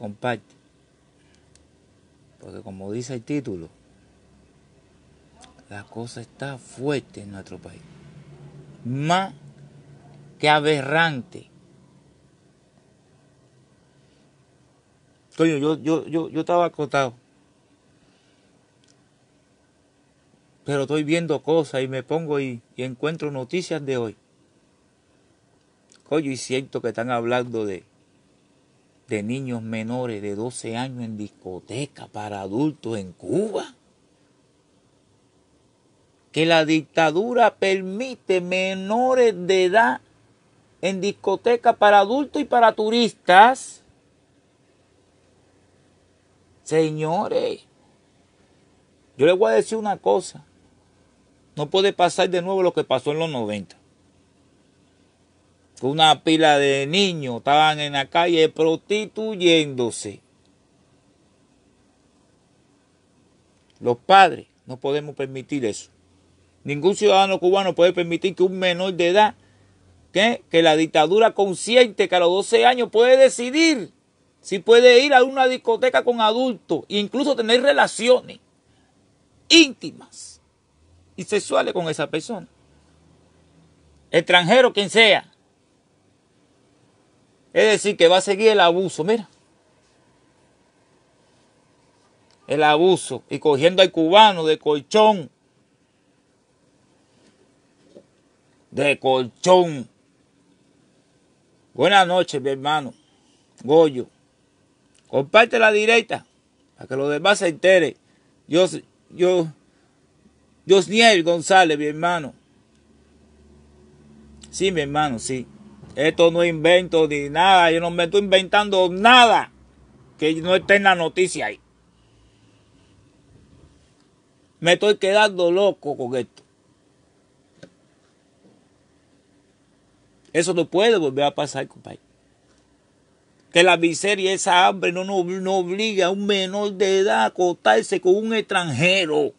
comparte. Porque como dice el título, la cosa está fuerte en nuestro país. Más que aberrante. Coño, yo, yo, yo, yo estaba acotado. Pero estoy viendo cosas y me pongo y, y encuentro noticias de hoy. Coño, y siento que están hablando de de niños menores de 12 años en discoteca para adultos en Cuba. Que la dictadura permite menores de edad en discoteca para adultos y para turistas. Señores, yo les voy a decir una cosa. No puede pasar de nuevo lo que pasó en los 90 una pila de niños estaban en la calle prostituyéndose. Los padres no podemos permitir eso. Ningún ciudadano cubano puede permitir que un menor de edad, que la dictadura consciente que a los 12 años puede decidir si puede ir a una discoteca con adultos e incluso tener relaciones íntimas y sexuales con esa persona. Extranjero, quien sea. Es decir, que va a seguir el abuso, mira. El abuso. Y cogiendo al cubano de colchón. De colchón. Buenas noches, mi hermano. Goyo. Comparte la directa. Para que los demás se enteren. Yo, yo, Niel González, mi hermano. Sí, mi hermano, sí. Esto no es invento ni nada. Yo no me estoy inventando nada que no esté en la noticia ahí. Me estoy quedando loco con esto. Eso no puede volver a pasar, compadre. Que la miseria, y esa hambre no, no, obliga a un menor de edad a acostarse con un extranjero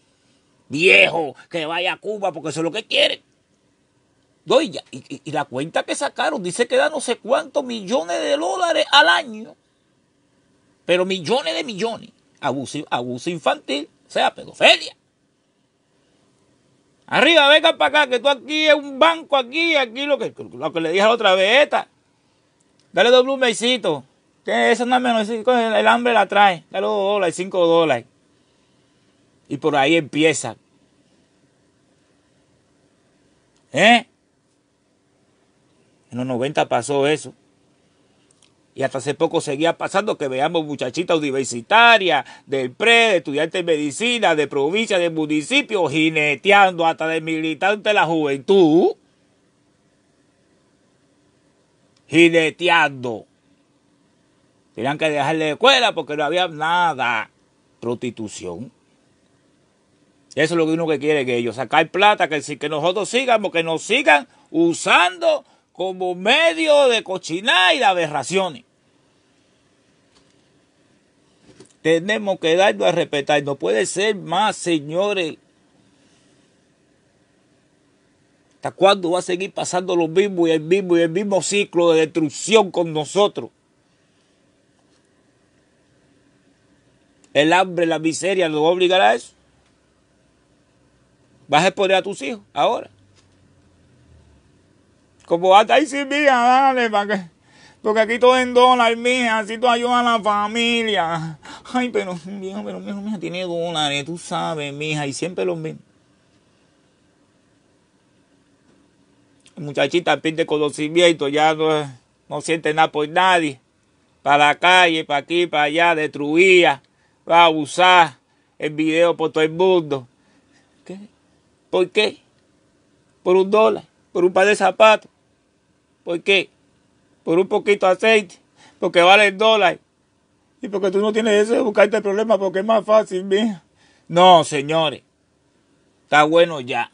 viejo que vaya a Cuba porque eso es lo que quiere y, y, la cuenta que sacaron dice que da no sé cuántos millones de dólares al año, pero millones de millones. Abuso, abuso infantil, sea pedofilia. Arriba, venga para acá, que tú aquí es un banco, aquí, aquí, lo que, lo que le dije la otra vez, esta. Dale dos besitos. Eso no menos, el hambre la trae. Dale dos dólares, cinco dólares. Y por ahí empieza. ¿Eh? En los 90 pasó eso. Y hasta hace poco seguía pasando que veamos muchachitas universitarias, del PRE, de estudiantes de medicina, de provincia, de municipio, jineteando hasta de militante de la juventud. Jineteando. Tenían que dejarle de escuela porque no había nada. Prostitución. Eso es lo que uno quiere que ellos, sacar plata, que, que nosotros sigamos, que nos sigan usando como medio de cochinada y de aberraciones. Tenemos que darnos a respetar. No puede ser más, señores. ¿Hasta cuándo va a seguir pasando lo mismo y el mismo y el mismo ciclo de destrucción con nosotros? El hambre, la miseria nos va a obligar a eso. ¿Vas a exponer a tus hijos ahora? Como hasta ahí vida, dale, para que. Porque aquí todo en dólar, mija, así tú ayudas a la familia. Ay, pero mija, pero mija, mija, tiene dólares, tú sabes, mija, y siempre los mismo Muchachita pide conocimiento, ya no, no siente nada por nadie. Para la calle, para aquí, para allá, destruía, va a abusar el video por todo el mundo. ¿Qué? ¿Por qué? Por un dólar, por un par de zapatos. ¿Por qué? Por un poquito de aceite, porque vale el dólar. Y porque tú no tienes eso de buscarte el problema, porque es más fácil, mija. No, señores. Está bueno ya.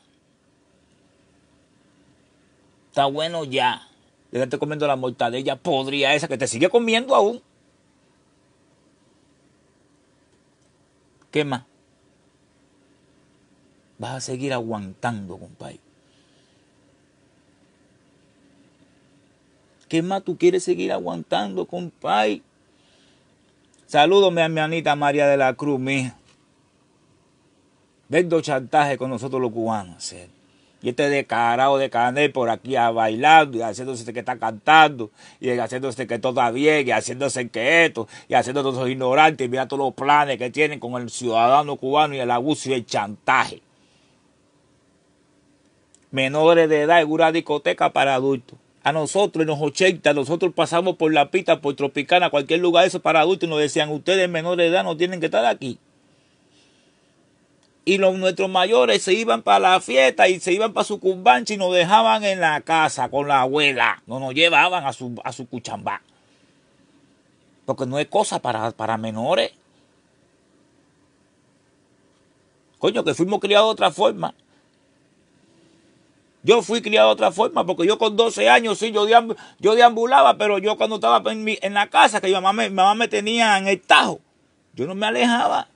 Está bueno ya. Ya te comiendo la mortadella podría esa que te sigue comiendo aún. ¿Qué más? Vas a seguir aguantando, compadre. ¿Qué más tú quieres seguir aguantando, compay? a mi anita, María de la Cruz, mija. Vendo chantaje con nosotros los cubanos. Y este descarado de Canel por aquí a bailando y haciéndose este que está cantando y haciéndose que todo está bien y haciéndose que esto y haciéndose los ignorantes y mira todos los planes que tienen con el ciudadano cubano y el abuso y el chantaje. Menores de edad en una discoteca para adultos a nosotros en los 80, nosotros pasamos por la pita, por Tropicana, cualquier lugar, eso para adultos, y nos decían, ustedes menores de edad no tienen que estar aquí. Y los, nuestros mayores se iban para la fiesta y se iban para su cumbancha y nos dejaban en la casa con la abuela. No nos llevaban a su, a su cuchambá. Porque no es cosa para, para menores. Coño, que fuimos criados de otra forma. Yo fui criado de otra forma, porque yo con 12 años, sí, yo, deambulaba, pero yo cuando estaba en, en la casa, que mi mamá, me, mamá me tenía en el tajo, yo no me alejaba.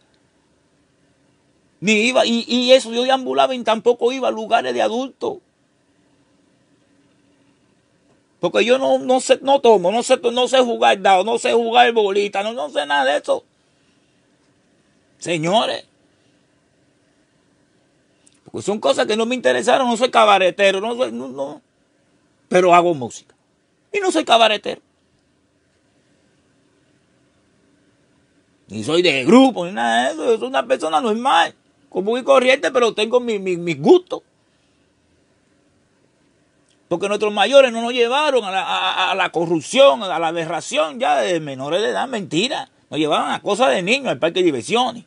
Ni iba, y, eso, yo deambulaba y tampoco iba a lugares de adultos. Porque yo no, sé, no tomo, no sé, no sé jugar dado, no sé jugar bolita, no, no sé nada de eso. Señores, porque son cosas que no me interesaron, no soy cabaretero, no soy, no, Pero hago música. Y no soy cabaretero. Ni soy de grupo, ni nada de eso. Soy una persona normal, común y corriente, pero tengo mis gustos. Porque nuestros mayores no nos llevaron a la, la corrupción, a la aberración ya de menores de edad, mentira. Nos llevaban a cosas de niños, al parque de diversiones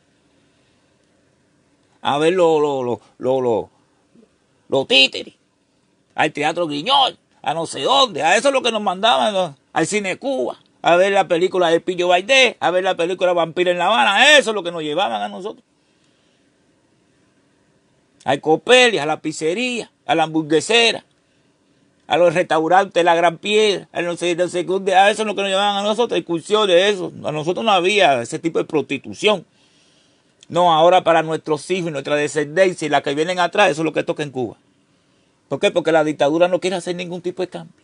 a ver los títeres, al Teatro Guiñol, a no sé dónde, a eso es lo que nos mandaban al Cine Cuba, a ver la película de Pillo Baidé, a ver la película Vampiro en La Habana, a eso es lo que nos llevaban a nosotros. Al Copelia, a la pizzería, a la hamburguesera, a los restaurantes, la Gran Piedra, a no sé, a eso es lo que nos llevaban a nosotros, excursiones, eso. A nosotros no había ese tipo de prostitución. No, ahora para nuestros hijos y nuestra descendencia y la que vienen atrás, eso es lo que toca en Cuba. ¿Por qué? Porque la dictadura no quiere hacer ningún tipo de cambio.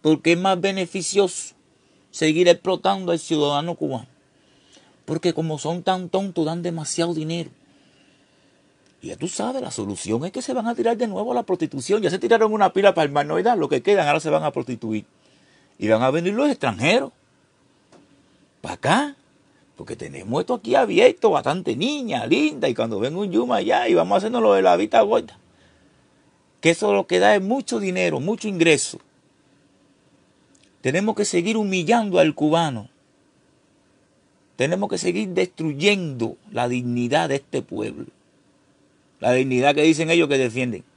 Porque es más beneficioso seguir explotando al ciudadano cubano. Porque como son tan tontos, dan demasiado dinero. Y ya tú sabes, la solución es que se van a tirar de nuevo a la prostitución. Ya se tiraron una pila para el lo que quedan ahora se van a prostituir. Y van a venir los extranjeros. Para acá. Porque tenemos esto aquí abierto, bastante niña, linda, y cuando venga un Yuma allá y vamos a lo de la vista gorda. Que eso lo que da es mucho dinero, mucho ingreso. Tenemos que seguir humillando al cubano. Tenemos que seguir destruyendo la dignidad de este pueblo. La dignidad que dicen ellos que defienden.